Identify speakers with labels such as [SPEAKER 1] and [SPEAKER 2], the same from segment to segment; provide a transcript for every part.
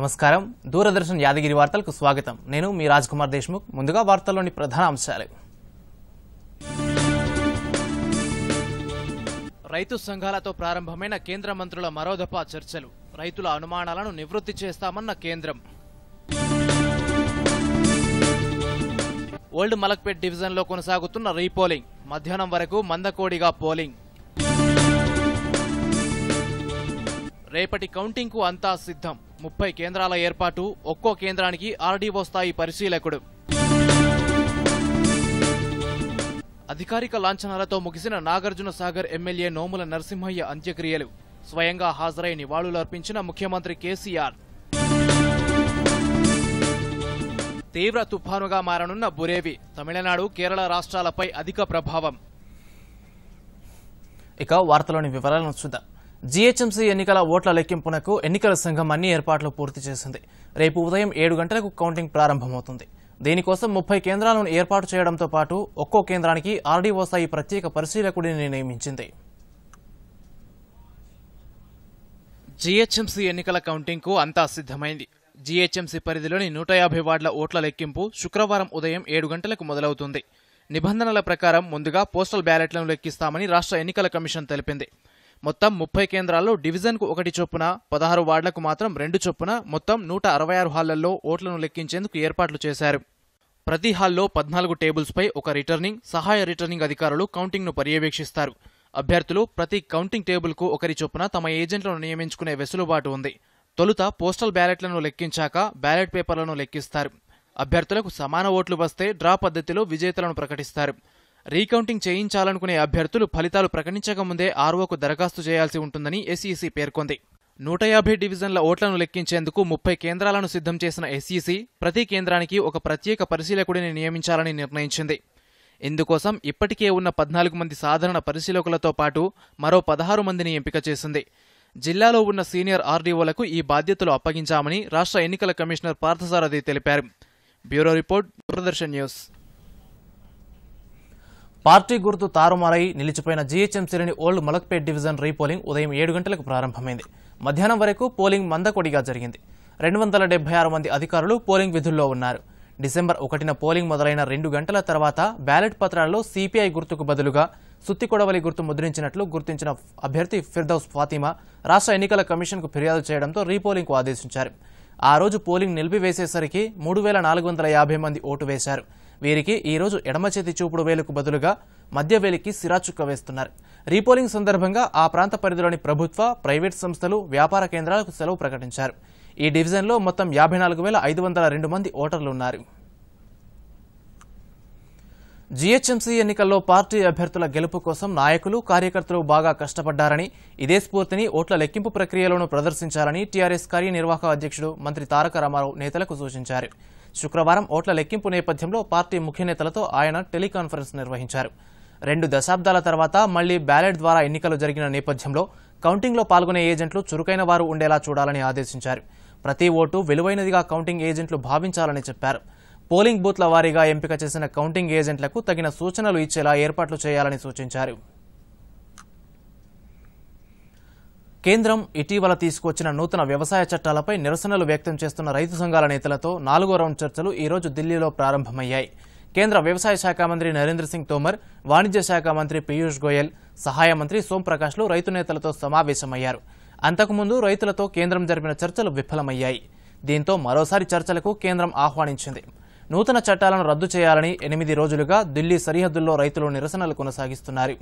[SPEAKER 1] నమస్కారం దూరదర్శన్ యాదగిరి వార్తలకు స్వాగతం నేను మీ రాజ్ కుమార్ దేశ్ముఖ్ ముందుగా వార్తల్లోని ప్రధాన అంశాలు రైతు సంఘాలతో ప్రారంభమైన కేంద్ర మంత్రుల మరోదఫా చర్చలు రైతుల అనుమానాలను నివృత్తి చేస్తామన్న కేంద్రం ఓల్డ్ మలక్పేట్ డివిజన్లో కొనసాగుతున్న రీపోలింగ్ మధ్యాహ్నం వరకు మందకోడిగా పోలింగ్ రేపటి కౌంటింగ్కు అంతా సిద్ధం ముప్పై కేంద్రాల ఏర్పాటు ఒక్కో కేంద్రానికి ఆర్డీఓ స్థాయి పరిశీలకుడు అధికారిక లాంఛనాలతో ముగిసిన నాగార్జున సాగర్ ఎమ్మెల్యే నోముల నరసింహయ్య అంత్యక్రియలు స్వయంగా హాజరై నివాళులర్పించిన ముఖ్యమంత్రి కేసీఆర్ తీవ్ర తుఫానుగా మారనున్న బురేవి తమిళనాడు కేరళ రాష్ట్రాలపై అధిక ప్రభావం ఇక వార్తలోని వివరాలను చూద్దాం జీహెచ్ఎంసీ ఎన్నికల ఓట్ల లెక్కింపునకు ఎన్నికల సంఘం అన్ని ఏర్పాట్లు పూర్తి చేసింది రేపు ఉదయం ఏడు గంటలకు కౌంటింగ్ ప్రారంభమవుతుంది దీనికోసం ముప్పై కేంద్రాలను ఏర్పాటు చేయడంతో పాటు ఒక్కో కేంద్రానికి ఆర్డీఓ స్థాయి ప్రత్యేక పరిశీలకుడిని నియమించింది జీహెచ్ఎంసీ ఎన్నికల కౌంటింగ్కు అంతా సిద్ధమైంది జీహెచ్ఎంసీ పరిధిలోని నూట యాభై వార్డుల ఓట్ల లెక్కింపు శుక్రవారం ఉదయం ఏడు గంటలకు మొదలవుతుంది నిబంధనల ప్రకారం ముందుగా పోస్టల్ బ్యాలెట్లను లెక్కిస్తామని రాష్ట్ర ఎన్నికల కమిషన్ తెలిపింది మొత్తం ముప్పై కేంద్రాల్లో డివిజన్కు ఒకటి చొప్పున పదహారు వార్డులకు మాత్రం రెండు చొప్పున మొత్తం నూట అరవై ఆరు హాళ్లలో ఓట్లను లెక్కించేందుకు ఏర్పాట్లు చేశారు ప్రతి హాల్లో పద్నాలుగు టేబుల్స్పై ఒక రిటర్నింగ్ సహాయ రిటర్నింగ్ అధికారులు కౌంటింగ్ను పర్యవేక్షిస్తారు అభ్యర్థులు ప్రతి కౌంటింగ్ టేబుల్కు ఒకరి చొప్పున తమ ఏజెంట్లను నియమించుకునే వెసులుబాటు ఉంది తొలుత పోస్టల్ బ్యాలెట్లను లెక్కించాక బ్యాలెట్ పేపర్లను లెక్కిస్తారు అభ్యర్థులకు సమాన ఓట్లు వస్తే డ్రా పద్ధతిలో విజేతలను ప్రకటిస్తారు రీకౌంటింగ్ చేయించాలనుకునే అభ్యర్థులు ఫలితాలు ప్రకటించకముందే ఆర్ఓకు దరఖాస్తు చేయాల్సి ఉంటుందని ఎస్ఈసీ e పేర్కొంది నూట యాభై డివిజన్ల ఓట్లను లెక్కించేందుకు ముప్పై కేంద్రాలను సిద్ధం చేసిన ఎస్ఈసీ e ప్రతి కేంద్రానికి ఒక ప్రత్యేక పరిశీలకుడిని నియమించాలని నిర్ణయించింది ఇందుకోసం ఇప్పటికే ఉన్న పద్నాలుగు మంది సాధారణ పరిశీలకులతో పాటు మరో పదహారు మందిని ఎంపిక చేసింది జిల్లాలో ఉన్న సీనియర్ ఆర్డీఓలకు ఈ బాధ్యతలు అప్పగించామని రాష్ట్ర ఎన్నికల కమిషనర్ పార్థసారథి తెలిపారు bureau report Doordarshan news party గుర్తు తారుమారై నిలిచిపోయిన జీహెచ్ఎంసీలోని ఓల్డ్ మలక్పేట్ డివిజన్ రీపోలింగ్ ఉదయం ఏడు గంటలకు ప్రారంభమైంది మధ్యాహ్నం వరకు పోలింగ్ మందకొడిగా జరిగింది రెండు వందల ఆరు మంది అధికారులు పోలింగ్ విధుల్లో ఉన్నారు డిసెంబర్ ఒకటిన పోలింగ్ మొదలైన రెండు గంటల తర్వాత బ్యాలెట్ పత్రాల్లో సిపిఐ గుర్తుకు బదులుగా సుత్తి కొడవలి గుర్తు ముద్రించినట్లు గుర్తించిన అభ్యర్థి ఫిర్దౌస్ ఫాతిమా రాష్ట్ర ఎన్నికల కమిషన్కు ఫిర్యాదు చేయడంతో రీపోలింగ్కు ఆదేశించారు ఆ రోజు పోలింగ్ నిలిపివేసేసరికి మూడు వేల నాలుగు వందల యాభై మంది ఓటు వేశారు వీరికి ఈరోజు ఎడమ చేతి చూపుడు వేలుకు బదులుగా మధ్య వేలికి సిరాచుక్క వేస్తున్నారు రీపోలింగ్ సందర్భంగా ఆ ప్రాంత పరిధిలోని ప్రభుత్వ ప్రైవేట్ సంస్థలు వ్యాపార కేంద్రాలకు సెలవు ప్రకటించారు ఈ డివిజన్లో మొత్తం యాభై నాలుగు వేల ఐదు వందల రెండు మంది ఓటర్లు ఉన్నారు జీహెచ్ఎంసీ ఎన్నికల్లో పార్టీ అభ్యర్థుల గెలుపు కోసం నాయకులు కార్యకర్తలు బాగా కష్టపడ్డారని ఇదే స్ఫూర్తిని ఓట్ల లెక్కింపు ప్రక్రియలోనూ ప్రదర్శించాలని టీఆర్ఎస్ కార్యనిర్వాహక అధ్యక్షుడు మంత్రి తారక రామారావు నేతలకు సూచించారు శుక్రవారం ఓట్ల లెక్కింపు నేపథ్యంలో పార్టీ ముఖ్యనేతలతో ఆయన టెలికాన్ఫరెన్స్ నిర్వహించారు రెండు దశాబ్దాల తర్వాత మళ్లీ బ్యాలెట్ ద్వారా ఎన్నికలు జరిగిన నేపథ్యంలో కౌంటింగ్లో పాల్గొనే ఏజెంట్లు చురుకైన వారు ఉండేలా చూడాలని ఆదేశించారు ప్రతి ఓటు విలువైనదిగా కౌంటింగ్ ఏజెంట్లు భావించాలని చెప్పారు పోలింగ్ బూత్ల వారీగా ఎంపిక చేసిన కౌంటింగ్ ఏజెంట్లకు తగిన సూచనలు ఇచ్చేలా ఏర్పాట్లు చేయాలని సూచించారు కేంద్రం ఇటీవల తీసుకొచ్చిన నూతన వ్యవసాయ చట్టాలపై నిరసనలు వ్యక్తం చేస్తున్న రైతు సంఘాల నేతలతో నాలుగో రౌండ్ చర్చలు ఈరోజు ఢిల్లీలో ప్రారంభమయ్యాయి కేంద్ర వ్యవసాయ శాఖ మంత్రి నరేంద్ర సింగ్ తోమర్ వాణిజ్య శాఖ మంత్రి పీయూష్ గోయల్ సహాయ మంత్రి సోంప్రకాష్లు రైతు నేతలతో సమావేశమయ్యారు అంతకుముందు రైతులతో కేంద్రం జరిపిన చర్చలు విఫలమయ్యాయి దీంతో మరోసారి చర్చలకు కేంద్రం ఆహ్వానించింది నూతన చట్టాలను రద్దు చేయాలని ఎనిమిది రోజులుగా ఢిల్లీ సరిహద్దుల్లో రైతులు నిరసనలు కొనసాగిస్తున్నారు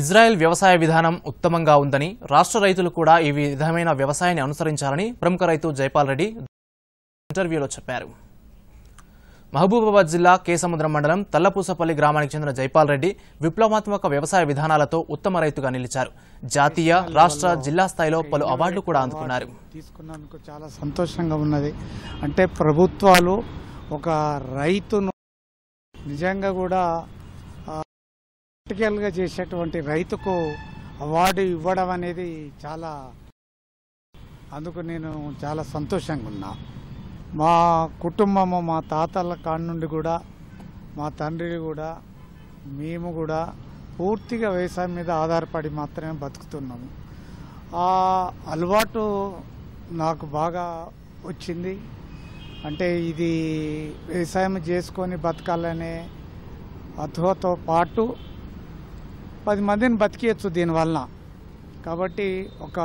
[SPEAKER 1] ఇజ్రాయెల్ వ్యవసాయ విధానం ఉత్తమంగా ఉందని రాష్ట్ర రైతులు కూడా ఈ విధమైన వ్యవసాయాన్ని అనుసరించాలని ప్రముఖ రైతు జైపాల్ రెడ్డి ఇంటర్వ్యూలో చెప్పారు మహబూబాబాద్ జిల్లా కేసముద్రం మండలం తల్లపూసపల్లి గ్రామానికి చెందిన జైపాల్ రెడ్డి విప్లవాత్మక వ్యవసాయ విధానాలతో ఉత్తమ రైతుగా నిలిచారు జాతీయ రాష్ట్ర జిల్లా స్థాయిలో పలు అవార్డులు కూడా అందుకున్నారు
[SPEAKER 2] తీసుకున్నందుకు చాలా సంతోషంగా ఉన్నది అంటే ప్రభుత్వాలు ఒక రైతును నిజంగా కూడా ప్రాక్టికల్గా చేసేటువంటి రైతుకు అవార్డు ఇవ్వడం అనేది చాలా అందుకు నేను చాలా సంతోషంగా ఉన్నా మా కుటుంబము మా తాతల కాడి నుండి కూడా మా తండ్రి కూడా మేము కూడా పూర్తిగా వ్యవసాయం మీద ఆధారపడి మాత్రమే బతుకుతున్నాము ఆ అలవాటు నాకు బాగా వచ్చింది అంటే ఇది వ్యవసాయం చేసుకొని బతకాలనే అధోతో పాటు పది మందిని బతికేయచ్చు దీనివల్ల కాబట్టి ఒక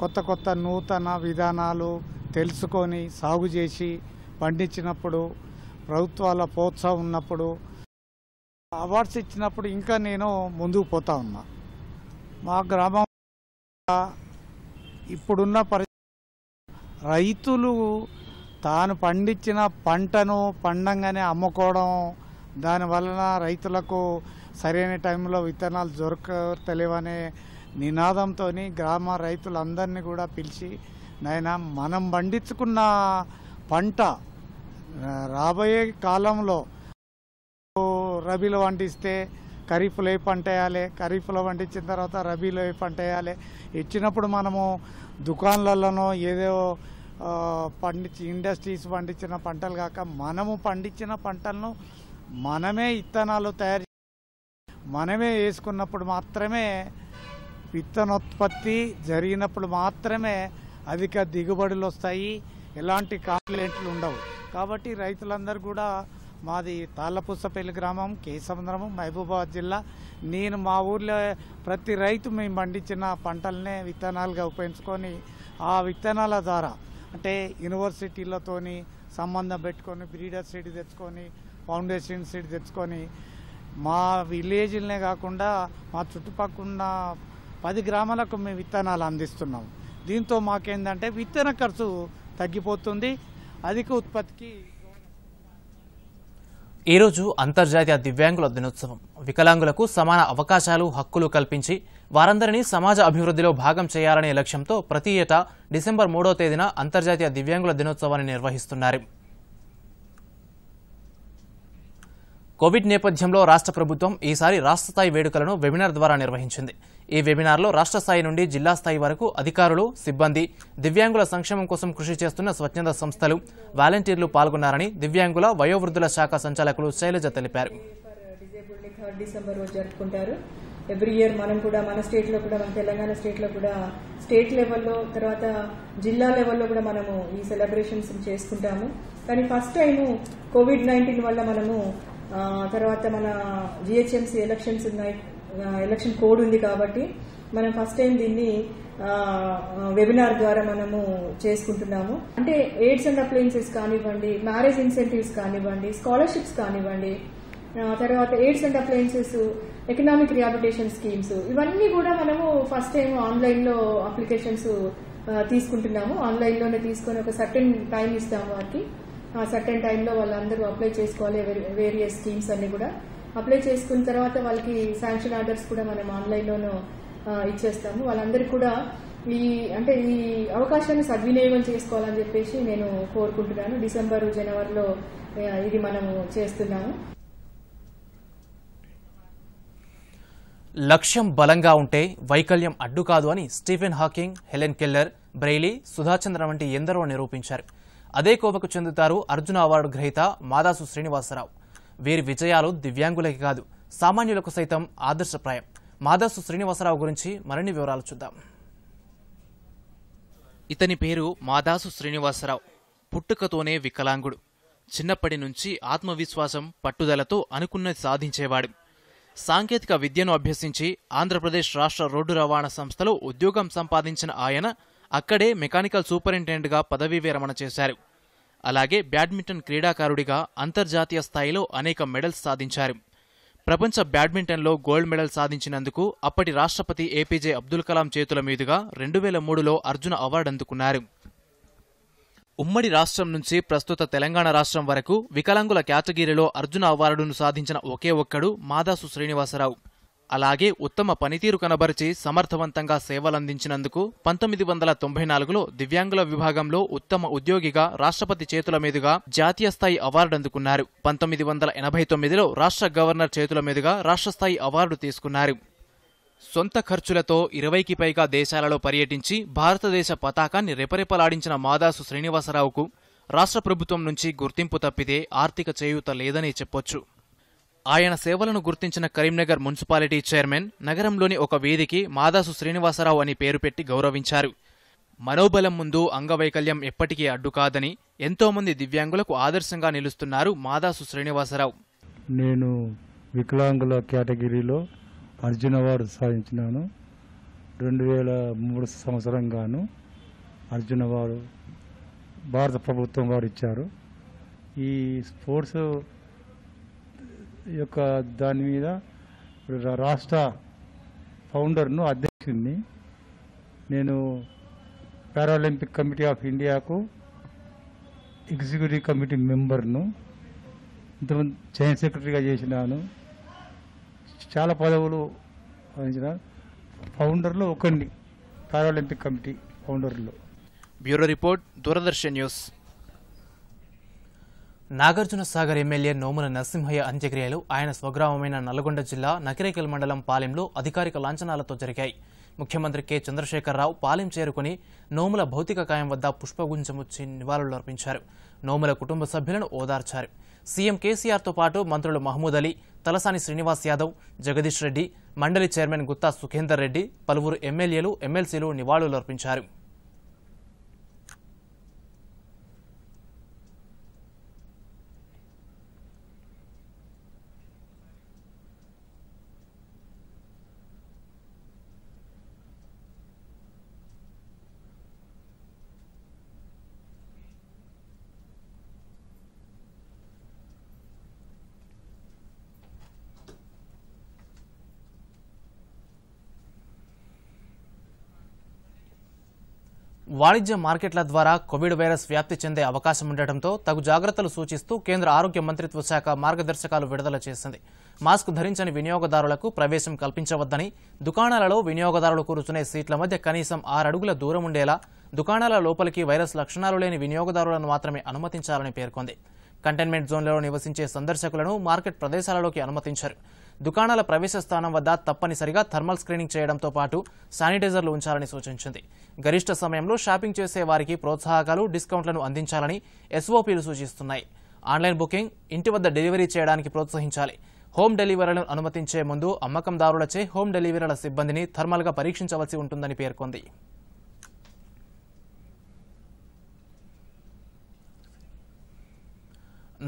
[SPEAKER 2] కొత్త కొత్త నూతన విధానాలు తెలుసుకొని సాగు చేసి పండించినప్పుడు ప్రభుత్వాల ప్రోత్సాహం ఉన్నప్పుడు అవార్డ్స్ ఇచ్చినప్పుడు ఇంకా నేను ముందుకు పోతా ఉన్నా మా గ్రామం ఇప్పుడున్న పరి రైతులు తాను పండించిన పంటను పండంగానే అమ్ముకోవడం దానివలన రైతులకు సరైన టైంలో విత్తనాలు తెలియవనే నినాదంతో గ్రామ రైతులందరినీ కూడా పిలిచి నాయన మనం పండించుకున్న పంట రాబోయే కాలంలో రబీలో పండిస్తే ఖరీఫ్లో ఏ పంట వేయాలి ఖరీఫ్లో పండించిన తర్వాత రబీలో ఏ పంట వేయాలి ఇచ్చినప్పుడు మనము దుకాన్లలోనో ఏదో పండించి ఇండస్ట్రీస్ పండించిన పంటలు కాక మనము పండించిన పంటలను మనమే ఇత్తనాలు తయారు మనమే వేసుకున్నప్పుడు మాత్రమే విత్తనోత్పత్తి జరిగినప్పుడు మాత్రమే అధిక దిగుబడులు వస్తాయి ఎలాంటి కాంప్లైంట్లు ఉండవు కాబట్టి రైతులందరూ కూడా మాది తాళ్ళపూసపల్లి గ్రామం కేసముద్రము మహబూబాబాద్ జిల్లా నేను మా ఊర్లో ప్రతి రైతు మేము పండించిన పంటలనే విత్తనాలుగా ఉపయోగించుకొని ఆ విత్తనాల ద్వారా అంటే యూనివర్సిటీలతోని సంబంధం పెట్టుకొని బ్రీడర్ సీడ్ తెచ్చుకొని ఫౌండేషన్ సీడ్ తెచ్చుకొని మా విలేజ్లనే కాకుండా మా చుట్టుపక్కల పది గ్రామాలకు మేము విత్తనాలు అందిస్తున్నాం దీంతో మాకేందంటే విత్తన ఖర్చు తగ్గిపోతుంది అధిక ఉత్పత్తికి
[SPEAKER 1] ఈరోజు అంతర్జాతీయ దివ్యాంగుల దినోత్సవం వికలాంగులకు సమాన అవకాశాలు హక్కులు కల్పించి వారందరినీ సమాజ అభివృద్ధిలో భాగం చేయాలనే లక్ష్యంతో ప్రతి ఏటా డిసెంబర్ మూడో తేదీన అంతర్జాతీయ దివ్యాంగుల దినోత్సవాన్ని నిర్వహిస్తున్నారు కోవిడ్ నేపథ్యంలో రాష్ట్ర ప్రభుత్వం ఈసారి రాష్ట్ర స్థాయి వేడుకలను వెబినార్ ద్వారా నిర్వహించింది ఈ వెబినార్లో రాష్ట్ర స్థాయి నుండి జిల్లా స్థాయి వరకు అధికారులు సిబ్బంది దివ్యాంగుల సంక్షేమం కోసం కృషి చేస్తున్న స్వచ్ఛంద సంస్థలు వాలంటీర్లు పాల్గొన్నారని దివ్యాంగుల వయోవృద్ధుల శాఖ సంచాలకులు శైలజ తెలిపారు
[SPEAKER 3] ఎవ్రీ ఇయర్ మనం కూడా మన స్టేట్లో కూడా మన తెలంగాణ స్టేట్లో కూడా స్టేట్ లెవెల్లో తర్వాత జిల్లా లెవెల్లో కూడా మనము ఈ సెలబ్రేషన్స్ చేసుకుంటాము కానీ ఫస్ట్ టైము కోవిడ్ నైన్టీన్ వల్ల మనము తర్వాత మన జిహెచ్ఎంసీ ఎలక్షన్స్ ఉన్నాయి ఎలక్షన్ కోడ్ ఉంది కాబట్టి మనం ఫస్ట్ టైం దీన్ని వెబినార్ ద్వారా మనము చేసుకుంటున్నాము అంటే ఎయిడ్స్ అండ్ అప్లయన్సెస్ కానివ్వండి మ్యారేజ్ ఇన్సెంటివ్స్ కానివ్వండి స్కాలర్షిప్స్ కానివ్వండి తర్వాత aids and appliances economic rehabilitation schemes ఇవన్నీ కూడా మనము ఫస్ట్ టైం ఆన్లైన్లో అప్లికేషన్స్ తీసుకుంటున్నాము ఆన్లైన్లోనే తీసుకొని ఒక సర్టెన్ టైం ఇస్తాము వారికి ఆ సర్టెన్ టైంలో వాళ్ళందరూ అప్లై చేసుకోవాలి వేరియస్ స్కీమ్స్ అన్ని కూడా అప్లై చేసుకున్న తర్వాత వాళ్ళకి శాంక్షన్ ఆర్డర్స్ కూడా మనం ఆన్లైన్లోనూ ఇచ్చేస్తాము వాళ్ళందరూ కూడా ఈ అంటే ఈ అవకాశాన్ని సద్వినియోగం చేసుకోవాలని చెప్పేసి నేను కోరుకుంటున్నాను డిసెంబర్ జనవరిలో ఇది మనము చేస్తున్నాము
[SPEAKER 1] లక్ష్యం బలంగా ఉంటే వైకల్యం అడ్డు కాదు అని Stephen Hawking Helen Keller Braille Sudha Chandra వంటి ఎందరో నిరూపించారు అదే కోపకు చెందుతారు అర్జున అవార్డు గ్రహీత మాదాసు శ్రీనివాసరావు వీరి విజయాలు దివ్యాంగులకి కాదు సామాన్యులకు సైతం ఆదర్శప్రాయం మాదాసు శ్రీనివాసరావు గురించి మరిన్ని వివరాలు చూద్దాం ఇతని పేరు మాదాసు శ్రీనివాసరావు పుట్టుకతోనే వికలాంగుడు చిన్నప్పటి నుంచి ఆత్మవిశ్వాసం పట్టుదలతో అనుకున్నది సాధించేవాడు సాంకేతిక విద్యను అభ్యసించి ఆంధ్రప్రదేశ్ రాష్ట్ర రోడ్డు రవాణా సంస్థలో ఉద్యోగం సంపాదించిన ఆయన అక్కడే మెకానికల్ సూపరింటెండెంట్గా పదవీ విరమణ చేశారు అలాగే బ్యాడ్మింటన్ క్రీడాకారుడిగా అంతర్జాతీయ స్థాయిలో అనేక మెడల్స్ సాధించారు ప్రపంచ బ్యాడ్మింటన్లో గోల్డ్ మెడల్ సాధించినందుకు అప్పటి రాష్ట్రపతి ఏపీజే అబ్దుల్ కలాం చేతుల మీదుగా రెండు వేల మూడులో అర్జున అవార్డు అందుకున్నారు ఉమ్మడి రాష్ట్రం నుంచి ప్రస్తుత తెలంగాణ రాష్ట్రం వరకు వికలాంగుల కేటగిరీలో అర్జున అవార్డును సాధించిన ఒకే ఒక్కడు మాదాసు శ్రీనివాసరావు అలాగే ఉత్తమ పనితీరు కనబరిచి సమర్థవంతంగా సేవలందించినందుకు పంతొమ్మిది వందల తొంభై నాలుగులో దివ్యాంగుల విభాగంలో ఉత్తమ ఉద్యోగిగా రాష్ట్రపతి చేతుల మీదుగా జాతీయ స్థాయి అవార్డు అందుకున్నారు పంతొమ్మిది వందల ఎనభై తొమ్మిదిలో రాష్ట్ర గవర్నర్ చేతుల మీదుగా రాష్ట్రస్థాయి అవార్డు తీసుకున్నారు సొంత ఖర్చులతో ఇరవైకి పైగా దేశాలలో పర్యటించి భారతదేశ పతాకాన్ని రెపరెపలాడించిన మాదాసు శ్రీనివాసరావుకు రాష్ట్ర ప్రభుత్వం నుంచి గుర్తింపు తప్పితే ఆర్థిక చేయూత లేదని చెప్పొచ్చు ఆయన సేవలను గుర్తించిన కరీంనగర్ మున్సిపాలిటీ చైర్మన్ నగరంలోని ఒక వీధికి మాదాసు శ్రీనివాసరావు అని పేరు పెట్టి గౌరవించారు మనోబలం ముందు అంగవైకల్యం ఎప్పటికీ అడ్డు కాదని ఎంతోమంది దివ్యాంగులకు ఆదర్శంగా నిలుస్తున్నారు మాదాసు శ్రీనివాసరావు
[SPEAKER 2] నేను వికలాంగుల కేటగిరీలో అర్జున అవార్డు సాధించినాను రెండు వేల మూడు సంవత్సరంగాను అర్జున అవార్డు భారత ప్రభుత్వం వారు ఇచ్చారు ఈ స్పోర్ట్స్ యొక్క దాని మీద రాష్ట్ర ఫౌండర్ను అధ్యక్షుడిని నేను పారాలింపిక్ కమిటీ ఆఫ్ ఇండియాకు ఎగ్జిక్యూటివ్ కమిటీ మెంబర్ను ఇంతకుముందు చైన్ సెక్రటరీగా చేసినాను చాలా పదవులు అందించిన ఫౌండర్లో ఒకరిని
[SPEAKER 1] పారాలింపిక్ కమిటీ ఫౌండర్లో bureau report Doordarshan news Nagarjuna Sagar MLA Nomula Narasimhaiah అంత్యక్రియలు ఆయన స్వగ్రామమైన నల్గొండ జిల్లా నకిరేకల్ మండలం పాలెంలో అధికారిక లాంఛనాలతో జరిగాయి ముఖ్యమంత్రి కె చంద్రశేఖరరావు పాలెం చేరుకుని నోముల భౌతిక కాయం వద్ద పుష్పగుంచముచ్చి నివాళులు అర్పించారు నోముల కుటుంబ సభ్యులను ఓదార్చారు సీఎం కేసీఆర్తో పాటు మంత్రులు మహమూద్ అలీ తలసాని శ్రీనివాస్ యాదవ్ జగదీష్ రెడ్డి మండలి చైర్మన్ గుత్తా సుఖేందర్ రెడ్డి పలువురు ఎమ్మెల్యేలు ఎమ్మెల్సీలు నివాళులు అర్పించారు వాణిజ్య మార్కెట్ల ద్వారా కోవిడ్ వైరస్ వ్యాప్తి చెందే అవకాశం ఉండటంతో తగు జాగ్రత్తలు సూచిస్తూ కేంద్ర ఆరోగ్య మంత్రిత్వ శాఖ మార్గదర్శకాలు విడుదల చేసింది మాస్క్ ధరించని వినియోగదారులకు ప్రవేశం కల్పించవద్దని దుకాణాలలో వినియోగదారులు కూర్చునే సీట్ల మధ్య కనీసం ఆరు అడుగుల దూరం ఉండేలా దుకాణాల లోపలికి వైరస్ లక్షణాలు లేని వినియోగదారులను మాత్రమే అనుమతించాలని పేర్కొంది కంటైన్మెంట్ జోన్లలో నివసించే సందర్శకులను మార్కెట్ ప్రదేశాలలోకి అనుమతించారు దుకాణాల ప్రవేశ స్థానం వద్ద తప్పనిసరిగా థర్మల్ స్క్రీనింగ్ చేయడంతో పాటు శానిటైజర్లు ఉంచాలని సూచించింది గరిష్ట సమయంలో షాపింగ్ చేసే వారికి ప్రోత్సాహకాలు డిస్కౌంట్లను అందించాలని ఎస్ఓపీలు సూచిస్తున్నాయి ఆన్లైన్ బుకింగ్ ఇంటి వద్ద డెలివరీ చేయడానికి ప్రోత్సహించాలి హోమ్ డెలివరీలను అనుమతించే ముందు అమ్మకందారులచే హోమ్ డెలివరీల సిబ్బందిని థర్మల్గా పరీక్షించవలసి ఉంటుందని పేర్కొంది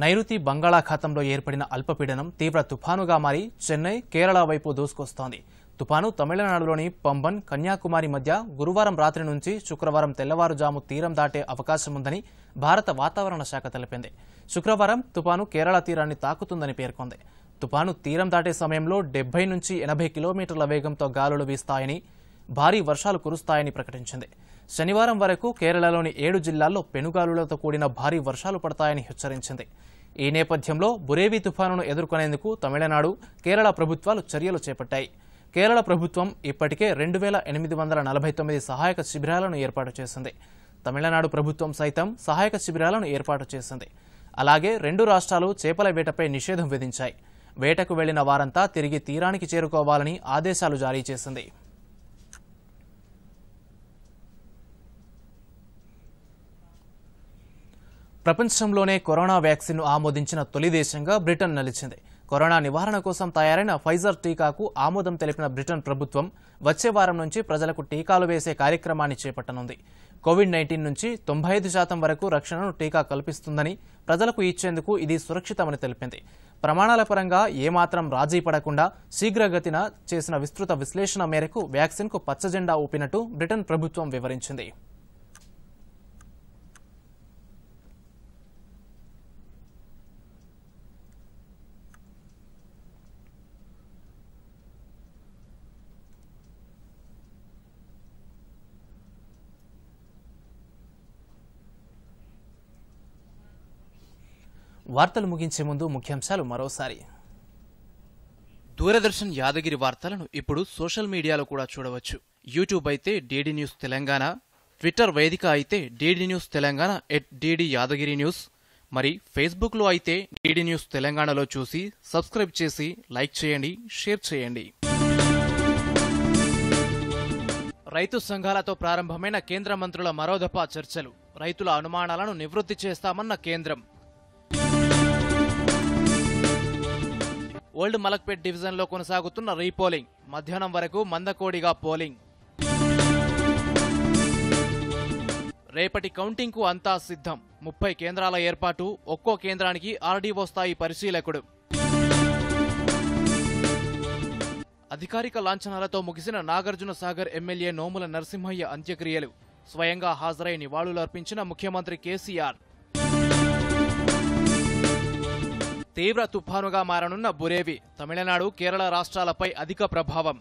[SPEAKER 1] నైరుతి బంగాళాఖాతంలో ఏర్పడిన అల్పపీడనం తీవ్ర తుఫానుగా మారి చెన్నై కేరళ వైపు దూసుకొస్తోంది తుపాను తమిళనాడులోని పంబన్ కన్యాకుమారి మధ్య గురువారం రాత్రి నుంచి శుక్రవారం తెల్లవారుజాము తీరం దాటే అవకాశం ఉందని భారత వాతావరణ శాఖ తెలిపింది శుక్రవారం తుపాను కేరళ తీరాన్ని తాకుతుందని పేర్కొంది తుపాను తీరం దాటే సమయంలో డెబ్బై నుంచి ఎనభై కిలోమీటర్ల వేగంతో గాలులు వీస్తాయని భారీ వర్షాలు కురుస్తాయని ప్రకటించింది శనివారం వరకు కేరళలోని ఏడు జిల్లాల్లో పెనుగాలులతో కూడిన భారీ వర్షాలు పడతాయని హెచ్చరించింది ఈ నేపథ్యంలో బురేవి తుఫానును ఎదుర్కొనేందుకు తమిళనాడు కేరళ ప్రభుత్వాలు చర్యలు చేపట్టాయి కేరళ ప్రభుత్వం ఇప్పటికే రెండు వేల ఎనిమిది వందల నలభై తొమ్మిది సహాయక శిబిరాలను ఏర్పాటు చేసింది తమిళనాడు ప్రభుత్వం సైతం సహాయక శిబిరాలను ఏర్పాటు చేసింది అలాగే రెండు రాష్ట్రాలు చేపల వేటపై నిషేధం విధించాయి వేటకు వెళ్లిన వారంతా తిరిగి తీరానికి చేరుకోవాలని ఆదేశాలు జారీ చేసింది ప్రపంచంలోనే కరోనా వ్యాక్సిన్ను ఆమోదించిన తొలి దేశంగా బ్రిటన్ నిలిచింది కరోనా నివారణ కోసం తయారైన ఫైజర్ టీకాకు ఆమోదం తెలిపిన బ్రిటన్ ప్రభుత్వం వచ్చే వారం నుంచి ప్రజలకు టీకాలు వేసే కార్యక్రమాన్ని చేపట్టనుంది కోవిడ్ నైన్టీన్ నుంచి తొంభై ఐదు శాతం వరకు రక్షణను టీకా కల్పిస్తుందని ప్రజలకు ఇచ్చేందుకు ఇది సురక్షితమని తెలిపింది ప్రమాణాల పరంగా ఏమాత్రం రాజీ పడకుండా శీఘ్రగతిన చేసిన విస్తృత విశ్లేషణ మేరకు వ్యాక్సిన్కు పచ్చజెండా ఊపినట్టు బ్రిటన్ ప్రభుత్వం వివరించింది వార్తలు ముగించే ముందు ముఖ్యాంశాలు మరోసారి దూరదర్శన్ యాదగిరి వార్తలను ఇప్పుడు సోషల్ మీడియాలో కూడా చూడవచ్చు యూట్యూబ్ అయితే డీడీ న్యూస్ తెలంగాణ ట్విట్టర్ వేదిక అయితే DD news Telangana at DD Yadagiri news మరి ఫేస్బుక్లో అయితే డీడీ న్యూస్ తెలంగాణలో చూసి సబ్స్క్రైబ్ చేసి లైక్ చేయండి షేర్ చేయండి రైతు సంఘాలతో ప్రారంభమైన కేంద్ర మంత్రుల మరోదపా చర్చలు రైతుల అనుమానాలను నివృత్తి చేస్తామన్న కేంద్రం ఓల్డ్ మలక్పేట్ డివిజన్లో కొనసాగుతున్న రీపోలింగ్ మధ్యాహ్నం వరకు మందకోడిగా పోలింగ్ రేపటి కౌంటింగ్కు అంతా సిద్ధం ముప్పై కేంద్రాల ఏర్పాటు ఒక్కో కేంద్రానికి ఆర్డీఓ స్థాయి పరిశీలకుడు అధికారిక లాంఛనాలతో ముగిసిన నాగార్జున సాగర్ ఎమ్మెల్యే నోముల నరసింహయ్య అంత్యక్రియలు స్వయంగా హాజరై నివాళులర్పించిన ముఖ్యమంత్రి కేసీఆర్ తీవ్ర తుఫానుగా మారనున్న బురేవి తమిళనాడు కేరళ రాష్ట్రాలపై అధిక ప్రభావం